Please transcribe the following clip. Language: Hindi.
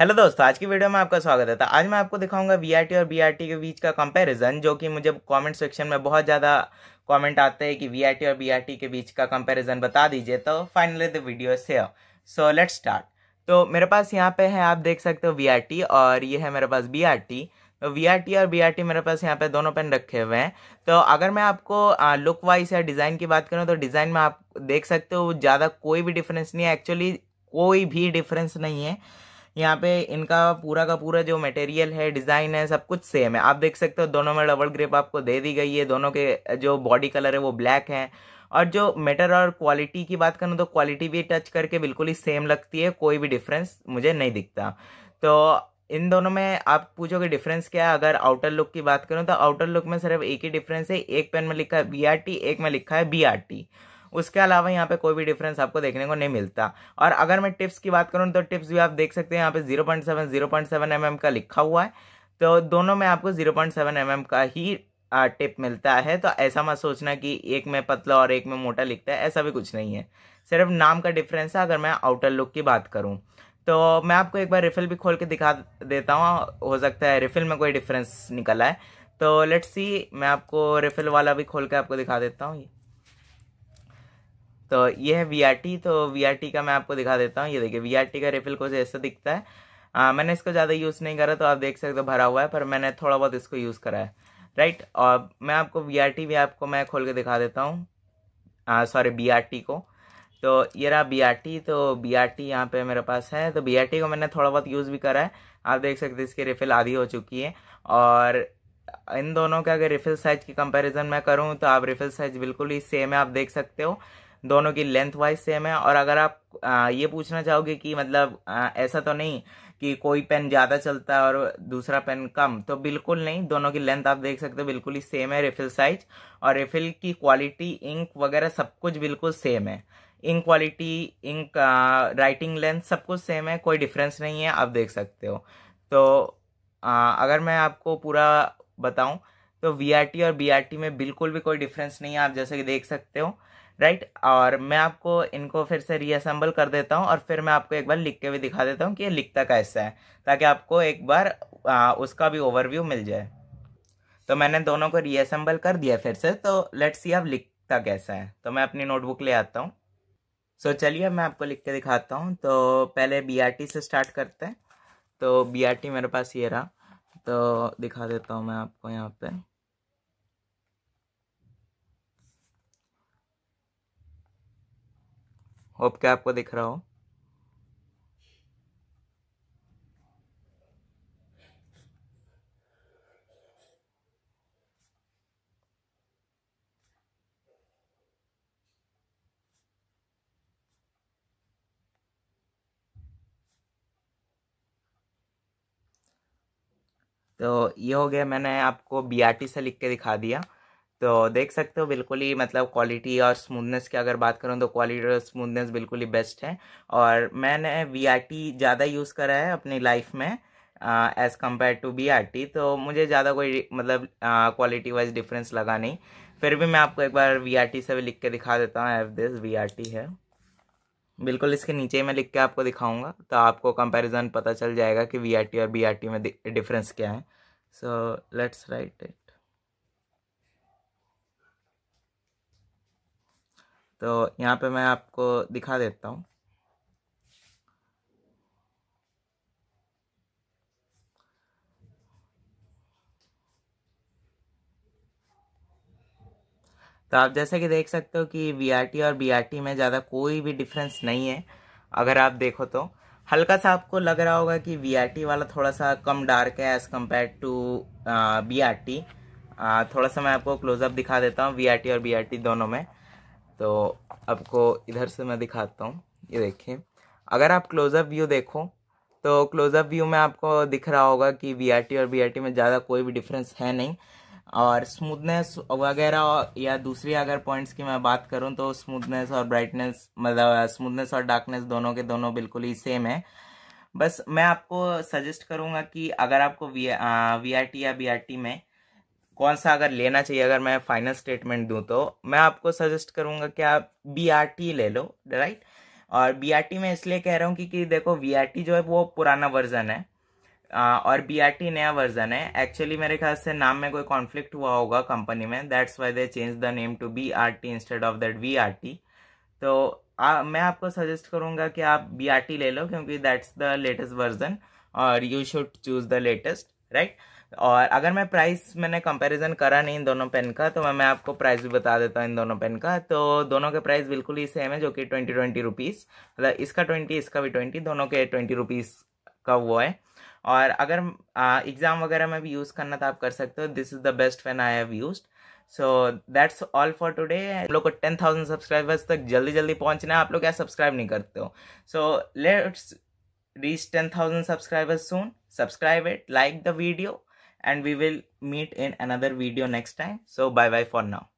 हेलो दोस्तों आज की वीडियो में आपका स्वागत है तो आज मैं आपको दिखाऊंगा वीआरटी और बीआरटी के बीच का कंपैरिजन जो कि मुझे कमेंट सेक्शन में बहुत ज़्यादा कमेंट आते हैं कि वीआरटी और बीआरटी के बीच का कंपैरिजन बता दीजिए तो फाइनली द वीडियो से सो लेट स्टार्ट तो मेरे पास यहाँ पे है आप देख सकते हो वी और ये है मेरे पास बी तो वी और बी मेरे पास यहाँ पे दोनों पेन रखे हुए हैं तो अगर मैं आपको लुक वाइज या डिज़ाइन की बात करूँ तो डिज़ाइन में आप देख सकते हो ज़्यादा कोई भी डिफरेंस नहीं है एक्चुअली कोई भी डिफरेंस नहीं है यहाँ पे इनका पूरा का पूरा जो मटेरियल है डिज़ाइन है सब कुछ सेम है आप देख सकते हो दोनों में डबल ग्रिप आपको दे दी गई है दोनों के जो बॉडी कलर है वो ब्लैक है और जो मेटर और क्वालिटी की बात करूँ तो क्वालिटी भी टच करके बिल्कुल ही सेम लगती है कोई भी डिफरेंस मुझे नहीं दिखता तो इन दोनों में आप पूछोगे डिफरेंस क्या है अगर आउटर लुक की बात करूँ तो आउटर लुक में सिर्फ एक ही डिफरेंस है एक पेन में लिखा है बी आर टी एक में लिखा है बी आर टी उसके अलावा यहाँ पे कोई भी डिफरेंस आपको देखने को नहीं मिलता और अगर मैं टिप्स की बात करूँ तो टिप्स भी आप देख सकते हैं यहाँ पे zero point seven zero point seven M M का लिखा हुआ है तो दोनों में आपको zero point seven M M का ही टिप मिलता है तो ऐसा मत सोचना कि एक में पतला और एक में मोटा लिखता है ऐसा भी कुछ नहीं है सिर्फ नाम का डिफरेंस है अगर मैं आउटर लुक की बात करूँ तो मैं आपको एक बार रिफिल भी खोल के दिखा देता हूँ हो सकता है रिफिल में कोई डिफरेंस निकला है तो लेट्स सी मैं आपको रिफिल वाला भी खोल के आपको दिखा देता हूँ ये तो ये है वी तो वी का मैं आपको दिखा देता हूँ ये देखिए वी का रिफिल कुछ ऐसा दिखता है आ, मैंने इसको ज़्यादा यूज़ नहीं करा तो आप देख सकते हो भरा हुआ है पर मैंने थोड़ा बहुत इसको यूज़ करा है राइट और मैं आपको वी भी आपको मैं खोल के दिखा देता हूँ सॉरी बी को तो ये रहा बी तो बी आर टी यहाँ पर मेरे पास है तो बी को मैंने थोड़ा बहुत यूज़ भी करा है आप देख सकते हैं इसकी रिफिल आधी हो चुकी है और इन दोनों के अगर रिफिल साइज की कंपैरिजन मैं करूँ तो आप रिफिल साइज बिल्कुल ही सेम है आप देख सकते हो दोनों की लेंथ वाइज सेम है और अगर आप आ, ये पूछना चाहोगे कि मतलब आ, ऐसा तो नहीं कि कोई पेन ज़्यादा चलता है और दूसरा पेन कम तो बिल्कुल नहीं दोनों की लेंथ आप देख सकते हो बिल्कुल ही सेम है रिफिल साइज और रिफिल की क्वालिटी इंक वगैरह सब कुछ बिल्कुल सेम है ink quality ink writing length सब कुछ सेम है कोई डिफरेंस नहीं है आप देख सकते हो तो आ, अगर मैं आपको पूरा बताऊं तो वी और बी में बिल्कुल भी कोई डिफरेंस नहीं है आप जैसे कि देख सकते हो राइट और मैं आपको इनको फिर से रीअसेंबल कर देता हूँ और फिर मैं आपको एक बार लिख के भी दिखा देता हूँ कि ये लिखता कैसा है ताकि आपको एक बार आ, उसका भी ओवरव्यू मिल जाए तो मैंने दोनों को रीअसेंबल कर दिया फिर से तो लेट्स सी अब लिखता कैसा है तो मैं अपनी नोटबुक ले आता हूँ सो so, चलिए मैं आपको लिख के दिखाता हूँ तो पहले बी से स्टार्ट करते हैं तो बी मेरे पास ये रहा तो दिखा देता हूँ मैं आपको यहाँ पर होप के आपको दिख रहा हो तो ये हो गया मैंने आपको बी से लिख के दिखा दिया तो देख सकते हो बिल्कुल ही मतलब क्वालिटी और स्मूथनेस की अगर बात करूँ तो क्वालिटी और स्मूथनेस बिल्कुल ही बेस्ट है और मैंने वी ज़्यादा यूज़ करा है अपनी लाइफ में एज़ कम्पेयर टू बी तो मुझे ज़्यादा कोई मतलब क्वालिटी वाइज डिफरेंस लगा नहीं फिर भी मैं आपको एक बार वी से भी लिख के दिखा देता हूँ एफ दिस वी है बिल्कुल इसके नीचे ही मैं लिख के आपको दिखाऊंगा तो आपको कंपैरिजन पता चल जाएगा कि वी और बी में डिफरेंस क्या है सो लेट्स राइट इट तो यहाँ पे मैं आपको दिखा देता हूँ तो आप जैसे कि देख सकते हो कि वी और बी में ज़्यादा कोई भी डिफरेंस नहीं है अगर आप देखो तो हल्का सा आपको लग रहा होगा कि वी वाला थोड़ा सा कम डार्क है एज़ कम्पेयर टू बी थोड़ा सा मैं आपको क्लोजअप दिखा देता हूँ वी और बी दोनों में तो आपको इधर से मैं दिखाता हूँ ये देखिए अगर आप क्लोज़अप व्यू देखो तो क्लोज़अप व्यू में आपको दिख रहा होगा कि वी और वी में ज़्यादा कोई भी डिफरेंस है नहीं और स्मूथनेस वगैरह या दूसरी अगर पॉइंट्स की मैं बात करूँ तो स्मूथनेस और ब्राइटनेस मतलब स्मूथनेस और डार्कनेस दोनों के दोनों बिल्कुल ही सेम है बस मैं आपको सजेस्ट करूँगा कि अगर आपको वी वी आर टी या बी आर टी में कौन सा अगर लेना चाहिए अगर मैं फाइनल स्टेटमेंट दूँ तो मैं आपको सजेस्ट करूंगा कि आप बी ले लो राइट और बी मैं इसलिए कह रहा हूँ कि देखो वी जो है वो पुराना वर्जन है और बी आर टी नया वर्जन है एक्चुअली मेरे ख्याल से नाम में कोई कॉन्फ्लिक्ट हुआ होगा कंपनी में that's why they change the name to B R T instead of that V R T तो आ, मैं आपको सजेस्ट करूँगा कि आप बी आर टी ले लो क्योंकि दैट्स द लेटेस्ट वर्जन और you should choose the latest right और अगर मैं प्राइस मैंने कंपैरिजन करा नहीं इन दोनों पेन का तो मैं, मैं आपको प्राइस भी बता देता हूँ इन दोनों पेन का तो दोनों के प्राइस बिल्कुल ही सेम है जो कि ट्वेंटी ट्वेंटी रुपीज़ मतलब इसका ट्वेंटी इसका भी ट्वेंटी दोनों के ट्वेंटी रुपीज़ का वो है और अगर एग्ज़ाम वगैरह में भी यूज़ करना तो आप कर सकते हो this is the best pen I have use so that's all for today लोग को टेन थाउजेंड सब्सक्राइबर्स तक जल्दी जल्दी पहुँचना है आप लोग क्या सब्सक्राइब नहीं करते हो so let's reach ten thousand subscribers soon subscribe it, like the video and we will meet in another video next time. So bye bye for now.